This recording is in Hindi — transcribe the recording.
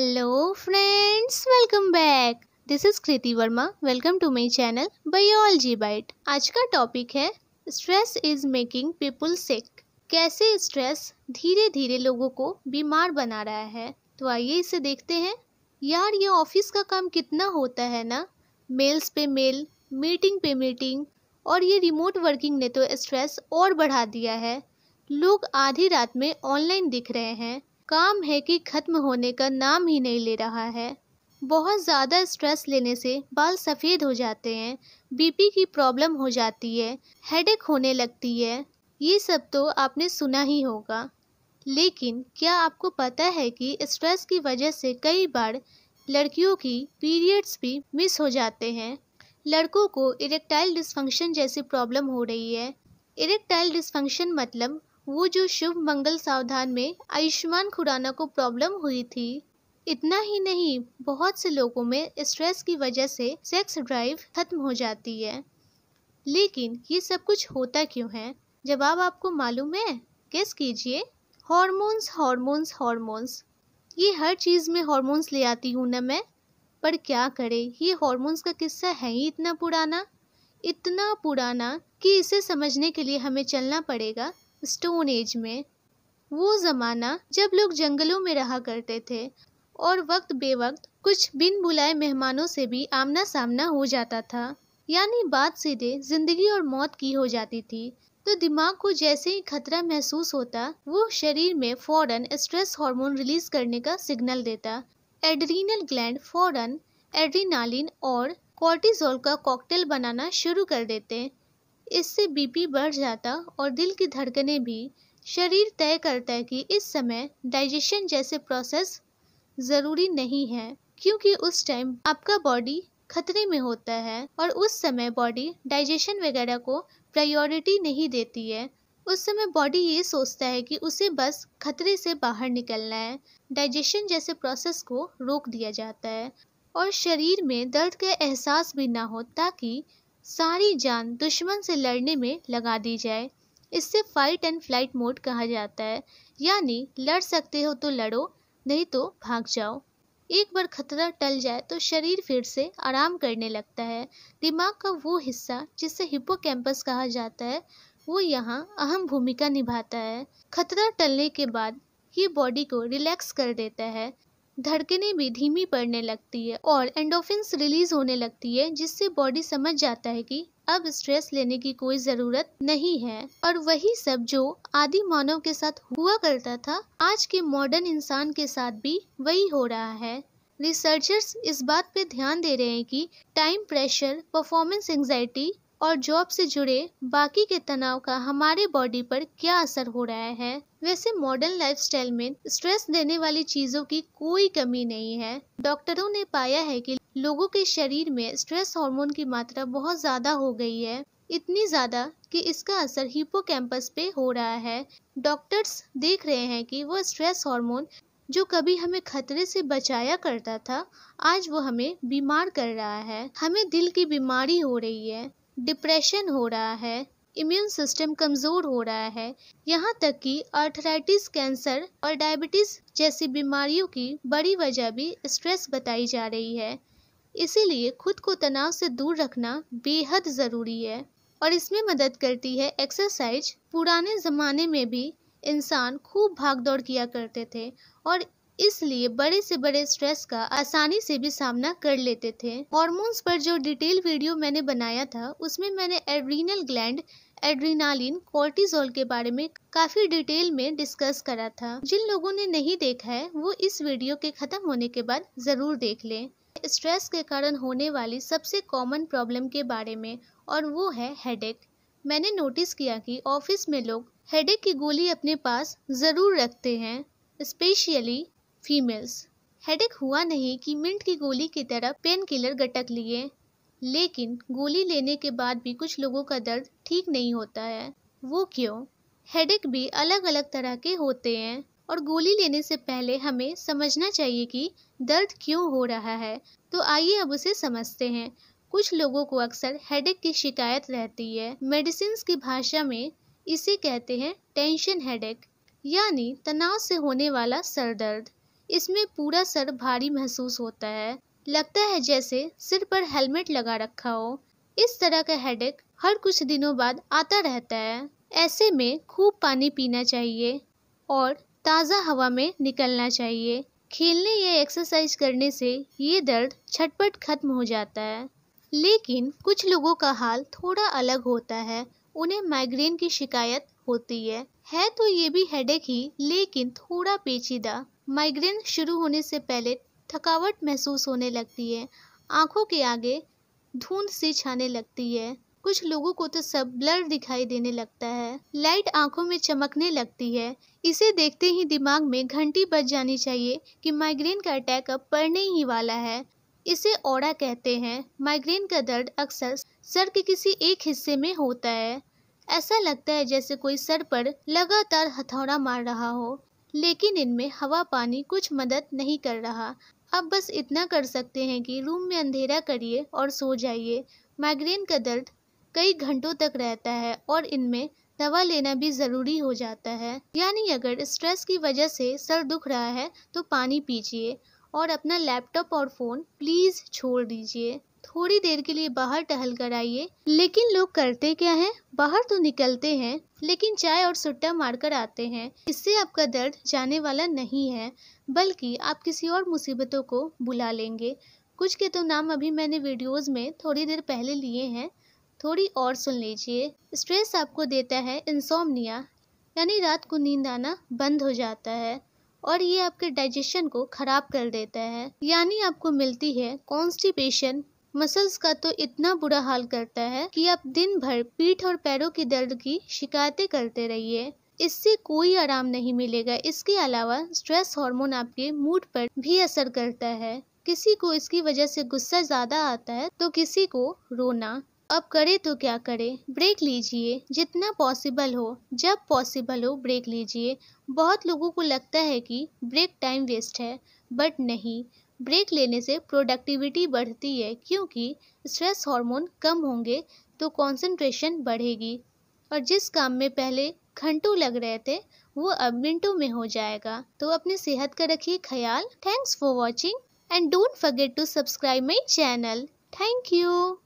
hello friends welcome back this is Kriti Verma welcome to my channel biology bite आज का टॉपिक है stress is making people sick कैसे स्ट्रेस धीरे धीरे लोगों को बीमार बना रहा है तो आइए इसे देखते हैं यार ये ऑफिस का काम कितना होता है ना मेल्स पे मेल मीटिंग पे मीटिंग और ये रिमोट वर्किंग ने तो स्ट्रेस और बढ़ा दिया है लोग आधी रात में ऑनलाइन दिख रहे हैं काम है कि ख़त्म होने का नाम ही नहीं ले रहा है बहुत ज़्यादा स्ट्रेस लेने से बाल सफ़ेद हो जाते हैं बीपी की प्रॉब्लम हो जाती है हेडेक होने लगती है ये सब तो आपने सुना ही होगा लेकिन क्या आपको पता है कि स्ट्रेस की वजह से कई बार लड़कियों की पीरियड्स भी मिस हो जाते हैं लड़कों को इरेक्टाइल डिस्फंक्शन जैसी प्रॉब्लम हो रही है इरेक्टाइल डिस्फंक्शन मतलब वो जो शुभ मंगल सावधान में आयुष्मान खुराना को प्रॉब्लम हुई थी इतना ही नहीं बहुत से लोगों में स्ट्रेस की वजह से सेक्स ड्राइव खत्म हो जाती है लेकिन ये सब कुछ होता क्यों है जवाब आपको मालूम है कैस कीजिए हॉर्मोन्स हॉर्मोन्स हॉर्मोन्स ये हर चीज़ में हॉर्मोन्स ले आती हूँ ना मैं पर क्या करे ये हॉर्मोन्स का किस्सा है ही इतना पुराना इतना पुराना कि इसे समझने के लिए हमें चलना पड़ेगा स्टोन एज में वो ज़माना जब लोग जंगलों में रहा करते थे और वक्त बेवक्त कुछ बिन बुलाए मेहमानों से भी आमना सामना हो जाता था यानी बात सीधे जिंदगी और मौत की हो जाती थी तो दिमाग को जैसे ही खतरा महसूस होता वो शरीर में फौरन स्ट्रेस हार्मोन रिलीज करने का सिग्नल देता एड्रीनल ग्लैंड फौरन एड्रीनालिन और कॉर्टिजोल का कॉकटेल बनाना शुरू कर देते इससे बीपी बढ़ जाता और दिल की धड़कनें भी शरीर तय करता है कि इस समय डाइजेशन जैसे प्रोसेस ज़रूरी नहीं है क्योंकि उस टाइम आपका बॉडी खतरे में होता है और उस समय बॉडी डाइजेशन वगैरह को प्रायोरिटी नहीं देती है उस समय बॉडी ये सोचता है कि उसे बस खतरे से बाहर निकलना है डाइजेशन जैसे प्रोसेस को रोक दिया जाता है और शरीर में दर्द का एहसास भी ना हो ताकि सारी जान दुश्मन से लड़ने में लगा दी जाए इससे फाइट एंड फ्लाइट मोड कहा जाता है यानी लड़ सकते हो तो लड़ो नहीं तो भाग जाओ एक बार खतरा टल जाए तो शरीर फिर से आराम करने लगता है दिमाग का वो हिस्सा जिसे हिपोकैम्पस कहा जाता है वो यहाँ अहम भूमिका निभाता है खतरा टलने के बाद ये बॉडी को रिलैक्स कर देता है धड़कने भी धीमी पड़ने लगती है और एंडोफिन्स रिलीज होने लगती है जिससे बॉडी समझ जाता है कि अब स्ट्रेस लेने की कोई ज़रूरत नहीं है और वही सब जो आदि मानव के साथ हुआ करता था आज के मॉडर्न इंसान के साथ भी वही हो रहा है रिसर्चर्स इस बात पे ध्यान दे रहे हैं कि टाइम प्रेशर परफॉर्मेंस एंजाइटी और जॉब से जुड़े बाकी के तनाव का हमारे बॉडी पर क्या असर हो रहा है वैसे मॉडर्न लाइफस्टाइल में स्ट्रेस देने वाली चीज़ों की कोई कमी नहीं है डॉक्टरों ने पाया है कि लोगों के शरीर में स्ट्रेस हार्मोन की मात्रा बहुत ज़्यादा हो गई है इतनी ज़्यादा कि इसका असर हिपोकैम्पस पे हो रहा है डॉक्टर्स देख रहे हैं कि वह स्ट्रेस हार्मोन जो कभी हमें खतरे से बचाया करता था आज वो हमें बीमार कर रहा है हमें दिल की बीमारी हो रही है डिप्रेशन हो रहा है इम्यून सिस्टम कमज़ोर हो रहा है यहाँ तक कि आर्थराइटिस कैंसर और डायबिटीज़ जैसी बीमारियों की बड़ी वजह भी स्ट्रेस बताई जा रही है इसीलिए खुद को तनाव से दूर रखना बेहद ज़रूरी है और इसमें मदद करती है एक्सरसाइज पुराने ज़माने में भी इंसान खूब भाग दौड़ किया करते थे और इसलिए बड़े से बड़े स्ट्रेस का आसानी से भी सामना कर लेते थे हॉर्मोन्स पर जो डिटेल वीडियो मैंने बनाया था उसमें मैंने एड्रीनल ग्लैंड एड्रीनालिन कोर्टिजोल के बारे में काफी डिटेल में डिस्कस करा था जिन लोगों ने नहीं देखा है वो इस वीडियो के खत्म होने के बाद जरूर देख लें स्ट्रेस के कारण होने वाली सबसे कॉमन प्रॉब्लम के बारे में और वो है हेडेक मैंने नोटिस किया कि ऑफिस में लोग हेडेक की गोली अपने पास ज़रूर रखते हैं स्पेशली फीमेल्स हेडेक हुआ नहीं कि मिंट की गोली की तरह पेन किलर गटक लिए लेकिन गोली लेने के बाद भी कुछ लोगों का दर्द ठीक नहीं होता है वो क्यों हेडेक भी अलग अलग तरह के होते हैं और गोली लेने से पहले हमें समझना चाहिए कि दर्द क्यों हो रहा है तो आइए अब उसे समझते हैं कुछ लोगों को अक्सर हेडेक की शिकायत रहती है मेडिसिन की भाषा में इसे कहते हैं टेंशन हेडेक यानी तनाव से होने वाला सर दर्द इसमें पूरा सर भारी महसूस होता है लगता है जैसे सिर पर हेलमेट लगा रखा हो इस तरह का हेडेक हर कुछ दिनों बाद आता रहता है ऐसे में खूब पानी पीना चाहिए और ताज़ा हवा में निकलना चाहिए खेलने या एक्सरसाइज करने से ये दर्द छटपट खत्म हो जाता है लेकिन कुछ लोगों का हाल थोड़ा अलग होता है उन्हें माइग्रेन की शिकायत होती है है तो ये भी हेडेक ही लेकिन थोड़ा पेचीदा माइग्रेन शुरू होने से पहले थकावट महसूस होने लगती है आंखों के आगे धुंध सी छाने लगती है कुछ लोगों को तो सब ब्लर दिखाई देने लगता है लाइट आंखों में चमकने लगती है इसे देखते ही दिमाग में घंटी बज जानी चाहिए कि माइग्रेन का अटैक अब पड़ने ही वाला है इसे ओड़ा कहते हैं माइग्रेन का दर्द अक्सर सर के किसी एक हिस्से में होता है ऐसा लगता है जैसे कोई सर पर लगातार हथौड़ा मार रहा हो लेकिन इनमें हवा पानी कुछ मदद नहीं कर रहा अब बस इतना कर सकते हैं कि रूम में अंधेरा करिए और सो जाइए माइग्रेन का दर्द कई घंटों तक रहता है और इनमें दवा लेना भी ज़रूरी हो जाता है यानी अगर स्ट्रेस की वजह से सर दुख रहा है तो पानी पीजिए और अपना लैपटॉप और फ़ोन प्लीज़ छोड़ दीजिए थोड़ी देर के लिए बाहर टहल कर आइए लेकिन लोग करते क्या हैं बाहर तो निकलते हैं लेकिन चाय और सुट्टा मारकर आते हैं इससे आपका दर्द जाने वाला नहीं है बल्कि आप किसी और मुसीबतों को बुला लेंगे कुछ के तो नाम अभी मैंने वीडियोस में थोड़ी देर पहले लिए हैं थोड़ी और सुन लीजिए स्ट्रेस आपको देता है इंसोमनिया यानी रात को नींद आना बंद हो जाता है और ये आपके डाइजेशन को ख़राब कर देता है यानी आपको मिलती है कॉन्स्टिपेशन मसल्स का तो इतना बुरा हाल करता है कि आप दिन भर पीठ और पैरों के दर्द की शिकायतें करते रहिए इससे कोई आराम नहीं मिलेगा इसके अलावा स्ट्रेस हार्मोन आपके मूड पर भी असर करता है किसी को इसकी वजह से गुस्सा ज़्यादा आता है तो किसी को रोना अब करे तो क्या करे ब्रेक लीजिए जितना पॉसिबल हो जब पॉसिबल हो ब्रेक लीजिए बहुत लोगों को लगता है कि ब्रेक टाइम वेस्ट है बट नहीं ब्रेक लेने से प्रोडक्टिविटी बढ़ती है क्योंकि स्ट्रेस हार्मोन कम होंगे तो कंसंट्रेशन बढ़ेगी और जिस काम में पहले घंटों लग रहे थे वो अब मिनटों में हो जाएगा तो अपनी सेहत का रखिए ख्याल thanks for watching and don't forget to subscribe my channel thank you